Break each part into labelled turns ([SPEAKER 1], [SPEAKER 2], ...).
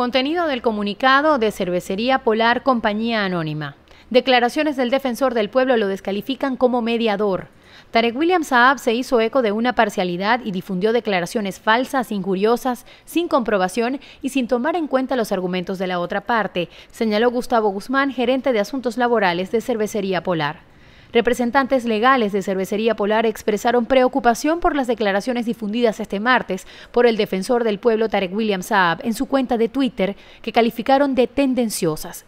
[SPEAKER 1] Contenido del comunicado de Cervecería Polar Compañía Anónima. Declaraciones del defensor del pueblo lo descalifican como mediador. Tarek William Saab se hizo eco de una parcialidad y difundió declaraciones falsas, injuriosas, sin comprobación y sin tomar en cuenta los argumentos de la otra parte, señaló Gustavo Guzmán, gerente de asuntos laborales de Cervecería Polar. Representantes legales de Cervecería Polar expresaron preocupación por las declaraciones difundidas este martes por el defensor del pueblo Tarek William Saab en su cuenta de Twitter, que calificaron de tendenciosas.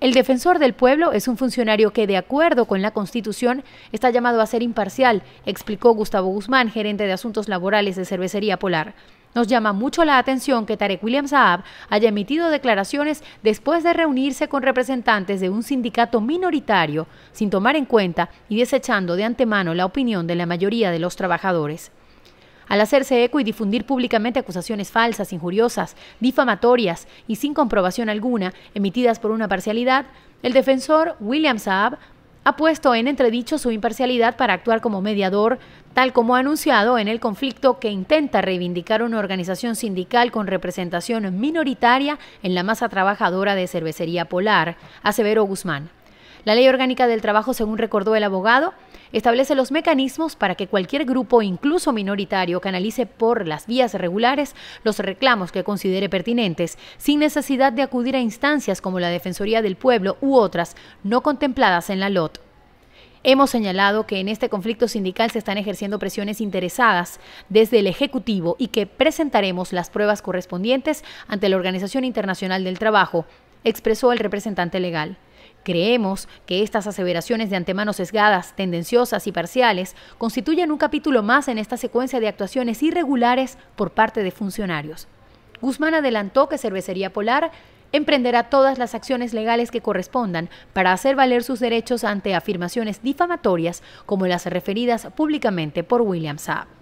[SPEAKER 1] El defensor del pueblo es un funcionario que, de acuerdo con la Constitución, está llamado a ser imparcial, explicó Gustavo Guzmán, gerente de Asuntos Laborales de Cervecería Polar. Nos llama mucho la atención que Tarek William Saab haya emitido declaraciones después de reunirse con representantes de un sindicato minoritario, sin tomar en cuenta y desechando de antemano la opinión de la mayoría de los trabajadores. Al hacerse eco y difundir públicamente acusaciones falsas, injuriosas, difamatorias y sin comprobación alguna, emitidas por una parcialidad, el defensor William Saab ha puesto en entredicho su imparcialidad para actuar como mediador, tal como ha anunciado en el conflicto que intenta reivindicar una organización sindical con representación minoritaria en la masa trabajadora de Cervecería Polar, aseveró Guzmán. La Ley Orgánica del Trabajo, según recordó el abogado, establece los mecanismos para que cualquier grupo, incluso minoritario, canalice por las vías regulares los reclamos que considere pertinentes, sin necesidad de acudir a instancias como la Defensoría del Pueblo u otras no contempladas en la LOT. Hemos señalado que en este conflicto sindical se están ejerciendo presiones interesadas desde el Ejecutivo y que presentaremos las pruebas correspondientes ante la Organización Internacional del Trabajo, expresó el representante legal. Creemos que estas aseveraciones de antemano sesgadas, tendenciosas y parciales constituyen un capítulo más en esta secuencia de actuaciones irregulares por parte de funcionarios. Guzmán adelantó que Cervecería Polar emprenderá todas las acciones legales que correspondan para hacer valer sus derechos ante afirmaciones difamatorias como las referidas públicamente por William Saab.